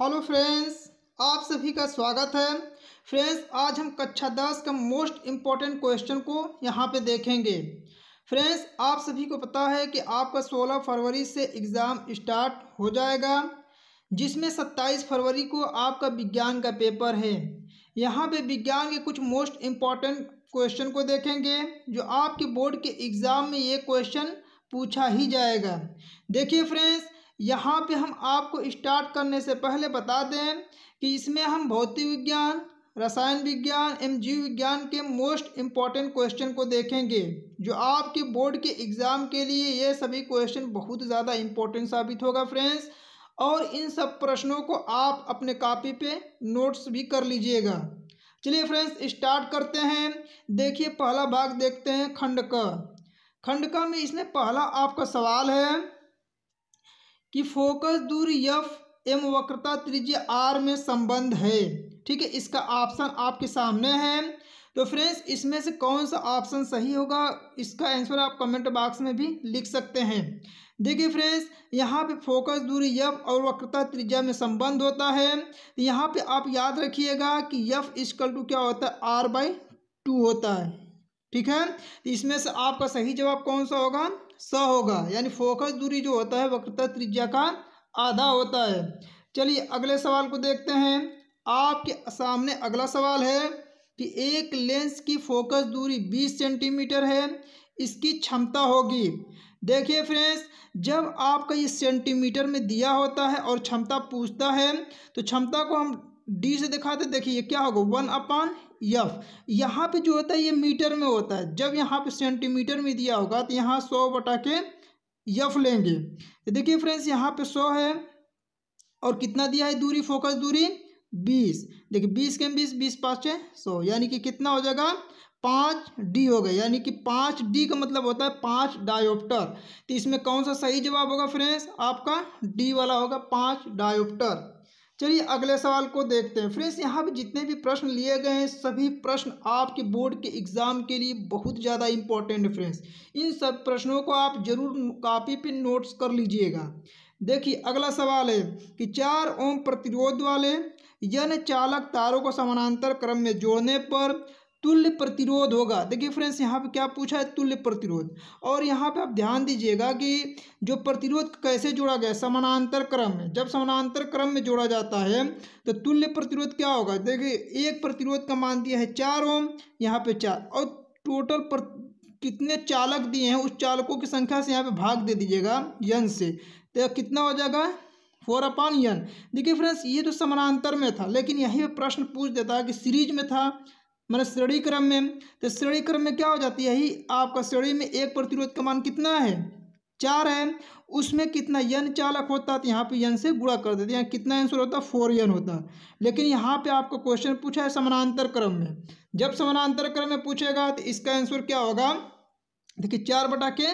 hello friends आप सभी का स्वागत है फ्रेंड्स आज हम कक्षा दस का मोस्ट इम्पॉर्टेंट क्वेश्चन को यहाँ पे देखेंगे फ्रेंड्स आप सभी को पता है कि आपका 16 फरवरी से एग्ज़ाम स्टार्ट हो जाएगा जिसमें 27 फरवरी को आपका विज्ञान का पेपर है यहाँ पे विज्ञान के कुछ मोस्ट इम्पॉर्टेंट क्वेश्चन को देखेंगे जो आपके बोर्ड के एग्ज़ाम में ये क्वेश्चन पूछा ही जाएगा देखिए फ्रेंड्स यहाँ पे हम आपको स्टार्ट करने से पहले बता दें कि इसमें हम भौतिक विज्ञान रसायन विज्ञान एवं जीव विज्ञान के मोस्ट इम्पॉर्टेंट क्वेश्चन को देखेंगे जो आपके बोर्ड के एग्ज़ाम के लिए ये सभी क्वेश्चन बहुत ज़्यादा इम्पोर्टेंट साबित होगा फ्रेंड्स और इन सब प्रश्नों को आप अपने कापी पे नोट्स भी कर लीजिएगा चलिए फ्रेंड्स स्टार्ट करते हैं देखिए पहला भाग देखते हैं खंड क खंड क में इसमें पहला आपका सवाल है कि फोकस दूरी यफ एम वक्रता त्रिज्य आर में संबंध है ठीक है इसका ऑप्शन आपके सामने है तो फ्रेंड्स इसमें से कौन सा ऑप्शन सही होगा इसका आंसर आप कमेंट बॉक्स में भी लिख सकते हैं देखिए फ्रेंड्स यहाँ पे फोकस दूरी यफ और वक्रता त्रिज्या में संबंध होता है यहाँ पे आप याद रखिएगा कि यफ इसकल टू क्या होता है आर बाई टू होता है ठीक है इसमें से आपका सही जवाब कौन सा होगा स होगा यानी फोकस दूरी जो होता है वक्रता त्रिज्या का आधा होता है चलिए अगले सवाल को देखते हैं आपके सामने अगला सवाल है कि एक लेंस की फोकस दूरी 20 सेंटीमीटर है इसकी क्षमता होगी देखिए फ्रेंड्स जब आपका ये सेंटीमीटर में दिया होता है और क्षमता पूछता है तो क्षमता को हम डी से दिखाते देखिए क्या होगा वन अपान यफ यहाँ पे जो होता है ये मीटर में होता है जब यहाँ पे सेंटीमीटर में दिया होगा तो यहाँ सौ बटा के यफ लेंगे तो देखिए फ्रेंड्स यहाँ पे सौ है और कितना दिया है दूरी फोकस दूरी बीस देखिए बीस के बीस बीस पाँच है सौ यानी कि कितना हो जाएगा पाँच डी हो गया यानी कि पाँच डी का मतलब होता है पाँच डायोप्टर तो इसमें कौन सा सही जवाब होगा फ्रेंड्स आपका डी वाला होगा पाँच डायोप्टर चलिए अगले सवाल को देखते हैं फ्रेंड्स यहाँ पे जितने भी प्रश्न लिए गए हैं सभी प्रश्न आपके बोर्ड के एग्ज़ाम के लिए बहुत ज़्यादा इंपॉर्टेंट है फ्रेंड्स इन सब प्रश्नों को आप जरूर कापी पे नोट्स कर लीजिएगा देखिए अगला सवाल है कि चार ओम प्रतिरोध वाले यन चालक तारों को समानांतर क्रम में जोड़ने पर तुल्य प्रतिरोध होगा देखिए फ्रेंड्स यहाँ पे क्या पूछा है तुल्य प्रतिरोध और यहाँ पे आप ध्यान दीजिएगा कि जो प्रतिरोध कैसे जोड़ा गया समानांतर क्रम में जब समानांतर क्रम में जोड़ा जाता है तो तुल्य प्रतिरोध क्या होगा देखिए एक प्रतिरोध का मान दिया है चार ओम यहाँ पे चार और टोटल प्र... कितने चालक दिए हैं उस चालकों की संख्या से यहाँ पे भाग दे दीजिएगा यन से तो कितना हो जाएगा फोर अपान यन देखिए फ्रेंड्स ये तो समानांतर में था लेकिन यही प्रश्न पूछ देता है कि सीरीज में था मतलब श्रेणी क्रम में तो श्रेणी क्रम में क्या हो जाती है ही आपका श्रेणी में एक प्रतिरोध का मान कितना है चार है उसमें कितना यन चालक होता तो यहाँ पे यन से गुणा कर देते हैं कितना आंसर होता फोर यन होता लेकिन यहाँ पे आपको क्वेश्चन पूछा है समानांतर क्रम में जब समानांतर क्रम में पूछेगा तो इसका आंसर क्या होगा देखिए चार बटा के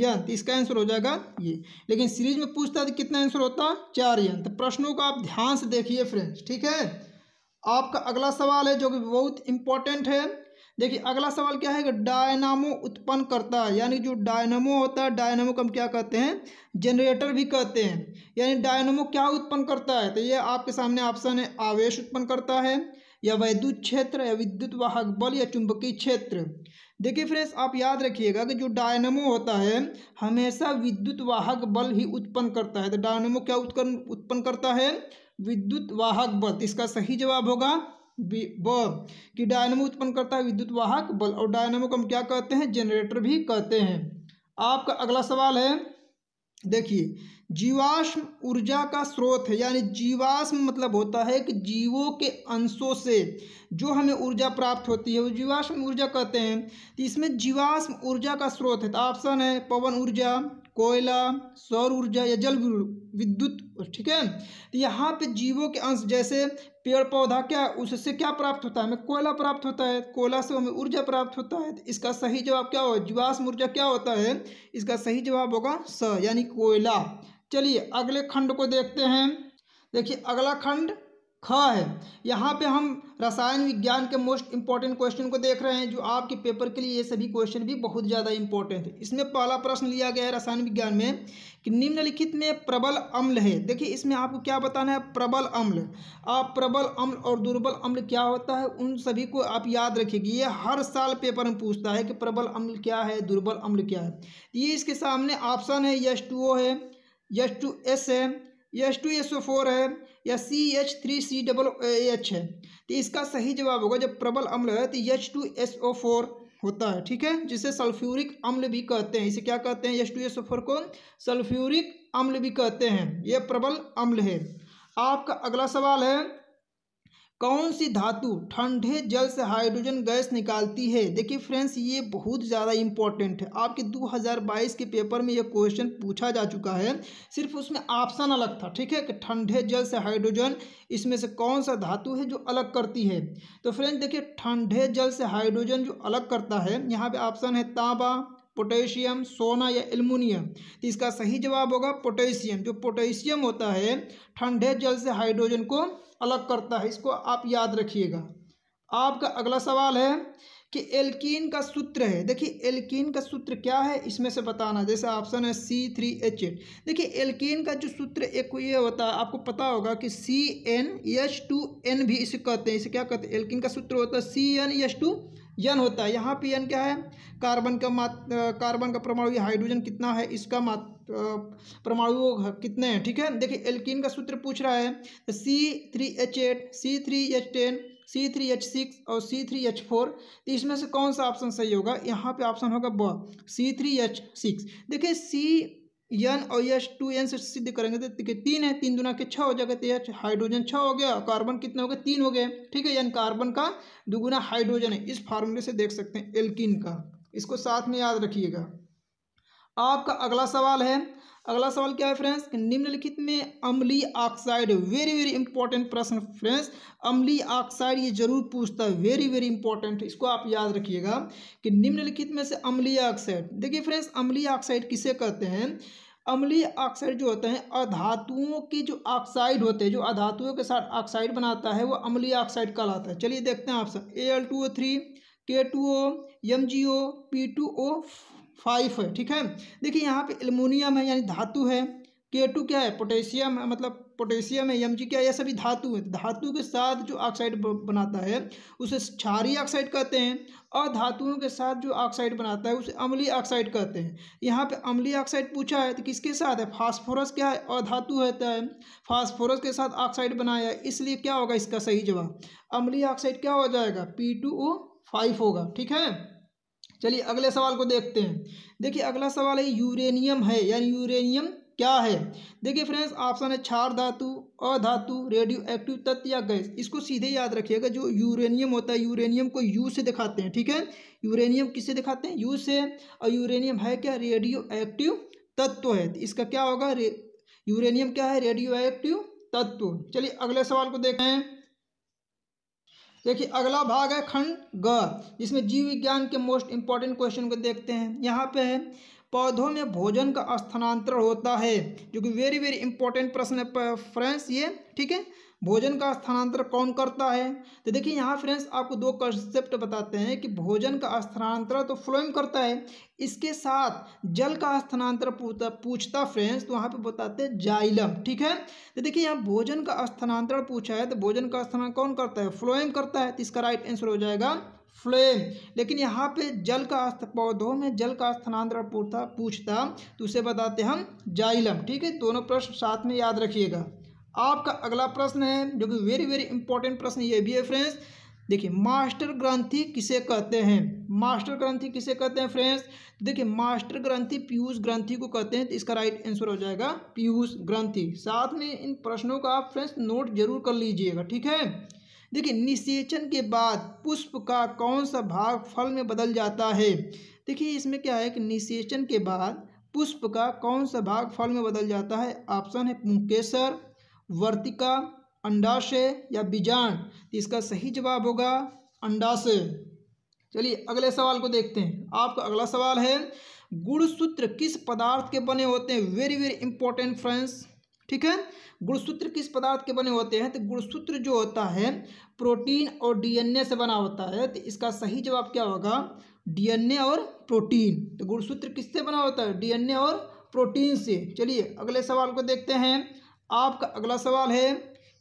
यन तो इसका आंसर हो जाएगा ये लेकिन सीरीज में पूछता तो कितना आंसर होता चार यन तो प्रश्नों को आप ध्यान से देखिए फ्रेंड्स ठीक है आपका अगला सवाल है जो कि बहुत इंपॉर्टेंट है देखिए अगला सवाल क्या है कि डायनामो उत्पन्न करता है यानी जो डायनामो होता है डायनामो को हम क्या कहते हैं जनरेटर भी कहते हैं यानी डायनामो क्या उत्पन्न करता है तो ये आपके सामने ऑप्शन है आवेश उत्पन्न करता है या वैद्युत क्षेत्र या विद्युत वाहक बल या चुंबकीय क्षेत्र देखिए फ्रेंड्स आप याद रखिएगा कि जो डायनमो होता है हमेशा विद्युत वाहक बल ही उत्पन्न करता है तो डायनमो क्या उत्पन्न उत्पन्न करता है विद्युत वाहक बल इसका सही जवाब होगा ब कि डायनमो उत्पन्न करता है विद्युत वाहक बल और डायनमो को हम क्या कहते हैं जनरेटर भी कहते हैं आपका अगला सवाल है देखिए जीवाश्म ऊर्जा का स्रोत है यानी जीवाश्म मतलब होता है कि जीवों के अंशों से जो हमें ऊर्जा प्राप्त होती है वो जीवाश्म ऊर्जा कहते हैं तो इसमें जीवाश्म ऊर्जा का स्रोत है तो ऑप्शन है पवन ऊर्जा कोयला सौर ऊर्जा या जल विद्युत ठीक है तो यहाँ पे जीवों के अंश जैसे पेड़ पौधा क्या उससे क्या प्राप्त होता है हमें कोयला प्राप्त होता है कोयला से हमें ऊर्जा प्राप्त होता है तो इसका सही जवाब क्या हो जीवाश्म ऊर्जा क्या होता है इसका सही जवाब होगा स यानी कोयला चलिए अगले खंड को देखते हैं देखिए अगला खंड ख है यहाँ पे हम रसायन विज्ञान के मोस्ट इंपॉर्टेंट क्वेश्चन को देख रहे हैं जो आपके पेपर के लिए ये सभी क्वेश्चन भी बहुत ज़्यादा इंपॉर्टेंट है इसमें पहला प्रश्न लिया गया है रसायन विज्ञान में कि निम्नलिखित में प्रबल अम्ल है देखिए इसमें आपको क्या बताना है प्रबल अम्ल आप प्रबल अम्ल और दुर्बल अम्ल क्या होता है उन सभी को आप याद रखेगी ये हर साल पेपर में पूछता है कि प्रबल अम्ल क्या है दुर्बल अम्ल क्या है ये इसके सामने ऑप्शन है यश है एच टू एस है H two S O four है या C H three C double H है तो इसका सही जवाब होगा जब प्रबल अम्ल है तो H two S O four होता है ठीक है जिसे सल्फ्यूरिक अम्ल भी कहते हैं इसे क्या कहते हैं H two S O four को सल्फ्यूरिक अम्ल भी कहते हैं यह प्रबल अम्ल है आपका अगला सवाल है कौन सी धातु ठंडे जल से हाइड्रोजन गैस निकालती है देखिए फ्रेंड्स ये बहुत ज़्यादा इंपॉर्टेंट है आपके 2022 के पेपर में ये क्वेश्चन पूछा जा चुका है सिर्फ उसमें ऑप्शन अलग था ठीक है कि ठंडे जल से हाइड्रोजन इसमें से कौन सा धातु है जो अलग करती है तो फ्रेंड्स देखिए ठंडे जल से हाइड्रोजन जो अलग करता है यहाँ पर ऑप्शन है तांबा पोटेशियम सोना या एलमोनियम तो इसका सही जवाब होगा पोटेशियम जो पोटेशियम होता है ठंडे जल से हाइड्रोजन को अलग करता है इसको आप याद रखिएगा आपका अगला सवाल है कि एल्कीन का सूत्र है देखिए एल्कीन का सूत्र क्या है इसमें से बताना जैसे ऑप्शन है सी थ्री एच एट देखिए एल्कीन का जो सूत्र एक ये होता है आपको पता होगा कि C N H two N भी इसे कहते हैं इसे क्या कहते हैं एल्कीन का सूत्र होता है C N H two N होता है यहाँ पे यन क्या है कार्बन का मात कार्बन का परमाणु हाइड्रोजन कितना है इसका मात परमाणु कितने हैं ठीक है देखिए एल्किन का सूत्र पूछ रहा है तो C three H eight C three H ten C three H six और सी थ्री एच फोर तो इसमें से कौन सा ऑप्शन सही होगा यहाँ पे ऑप्शन होगा ब सी थ्री एच सिक्स देखिए सी एन और यश टू एन से सिद्ध करेंगे तो तीन है तीन दुना के छः हो जाएगा तो यह हाइड्रोजन छः हो गया कार्बन कितने हो गए तीन हो गए ठीक है यन कार्बन का दुगुना हाइड्रोजन है इस फार्मूले से देख सकते हैं एल्किन का इसको साथ में याद रखिएगा आपका अगला सवाल है अगला सवाल क्या है फ्रेंड्स निम्नलिखित में अम्ली ऑक्साइड वेरी वेरी इंपॉर्टेंट प्रश्न फ्रेंड्स अम्ली ऑक्साइड ये जरूर पूछता है वेरी वेरी इंपॉर्टेंट इसको आप याद रखिएगा कि निम्नलिखित में से अम्ली ऑक्साइड देखिए फ्रेंड्स अम्ली ऑक्साइड किसे कहते हैं अम्ली ऑक्साइड जो होते हैं अधातुओं के जो ऑक्साइड होते हैं जो अधातुओं के साथ ऑक्साइड बनाता है वो अम्ली ऑक्साइड कहलाता है चलिए देखते हैं आप सब A L two O three K two O M G O P two O five है ठीक है देखिए यहाँ पे एलमोनियम है यानी धातु है के टू क्या है पोटेशियम है मतलब पोटेशियम है एम जी क्या है यह सभी धातु है धातु के साथ जो ऑक्साइड बनाता है उसे क्षारी ऑक्साइड कहते हैं और धातुओं के साथ जो ऑक्साइड बनाता है उसे अम्लीय ऑक्साइड कहते हैं यहाँ पे अम्लीय ऑक्साइड पूछा है तो किसके साथ है फास्फोरस क्या है और धातु होता है फास्फोरस तो के साथ ऑक्साइड बनाया है इसलिए क्या होगा इसका सही जवाब अम्लीय ऑक्साइड क्या हो जाएगा पी टू ओ फाइव होगा ठीक है चलिए अगले सवाल को देखते हैं देखिए अगला सवाल है यूरेनियम है यानी यूरेनियम क्या है देखिए फ्रेंड्स ऑप्शन है क्षार धातु अधातु रेडियो एक्टिव तत्व या गैस इसको सीधे याद रखिएगा जो यूरेनियम होता है यूरेनियम को यू से दिखाते हैं ठीक है यूरेनियम किससे दिखाते हैं यू से और यूरेनियम है क्या रेडियो एक्टिव तत्व है तो इसका क्या होगा यूरेनियम क्या है रेडियो एक्टिव तत्व चलिए अगले सवाल को देखें देखिए अगला भाग है खंड ग जिसमें जीव विज्ञान के मोस्ट इंपॉर्टेंट क्वेश्चन को देखते हैं यहाँ पे है पौधों में भोजन का स्थानांतरण होता है जो कि वेरी वेरी इंपॉर्टेंट प्रश्न है फ्रेंड्स ये ठीक है भोजन का स्थानांतर कौन करता है तो देखिए यहाँ फ्रेंड्स आपको दो कंसेप्ट बताते हैं कि भोजन का स्थानांतर तो फ्लोइम करता है इसके साथ जल का स्थानांतर पूछता फ्रेंड्स तो वहाँ पे बताते हैं जाइलम ठीक है तो देखिए यहाँ भोजन का स्थानांतरण पूछा है तो भोजन का स्थानांतरण कौन करता है फ्लोएम करता है तो इसका राइट आंसर हो जाएगा फ्लेम लेकिन यहाँ पे जल का पौधों में जल का स्थानांतरण पूछता पूछता तो उसे बताते हम जाइलम ठीक है दोनों प्रश्न साथ में याद रखिएगा आपका अगला प्रश्न है जो कि वेरी वेरी इंपॉर्टेंट प्रश्न ये भी है फ्रेंड्स देखिए मास्टर ग्रंथि किसे कहते हैं मास्टर ग्रंथि किसे कहते हैं फ्रेंड्स तो देखिए मास्टर ग्रंथि पीयूष ग्रंथि को कहते हैं तो इसका राइट आंसर हो जाएगा पीयूष ग्रंथि साथ में इन प्रश्नों का आप फ्रेंड्स नोट जरूर कर लीजिएगा ठीक है देखिए निषेचन के बाद पुष्प का कौन सा भाग फल में बदल जाता है देखिए इसमें क्या है कि निषेचन के बाद पुष्प का कौन सा भाग फल में बदल जाता है ऑप्शन है पुंकेसर वर्तिका अंडाशय या बीजाण तो इसका सही जवाब होगा अंडाशय चलिए अगले सवाल को देखते हैं आपका अगला सवाल है गुणसूत्र किस पदार्थ के बने होते हैं वेरी वेरी इंपॉर्टेंट फ्रेंड्स ठीक है गुणसूत्र किस पदार्थ के बने होते हैं तो गुणसूत्र जो होता है प्रोटीन और डीएनए से बना होता है तो इसका सही जवाब क्या होगा डीएनए और प्रोटीन तो गुणसूत्र किससे बना होता है डीएनए और प्रोटीन से चलिए अगले सवाल को देखते हैं आपका अगला सवाल है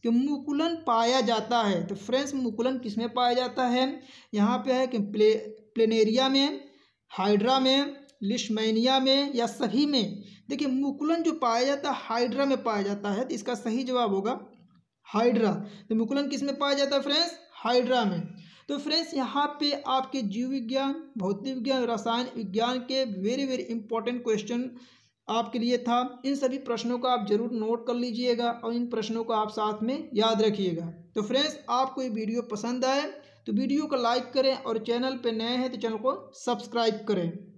कि मुकुलन पाया जाता है तो फ्रेंड्स मुकुलन किस में पाया जाता है यहाँ पे है कि प्ले प्लेनेरिया में हाइड्रा में लिशमैनिया में या सभी में देखिए मुकुलन जो पाया जाता है हाइड्रा में पाया जाता है तो इसका सही जवाब होगा हाइड्रा तो मुकुलन किस में पाया जाता है फ्रेंड्स हाइड्रा में तो फ्रेंड्स यहाँ पे आपके जीव विज्ञान भौतिक विज्ञान रसायन विज्ञान के वेरी वेरी इंपॉर्टेंट क्वेश्चन आपके लिए था इन सभी प्रश्नों को आप जरूर नोट कर लीजिएगा और इन प्रश्नों को आप साथ में याद रखिएगा तो फ्रेंड्स आपको ये वीडियो पसंद आए तो वीडियो को लाइक करें और चैनल पर नए हैं तो चैनल को सब्सक्राइब करें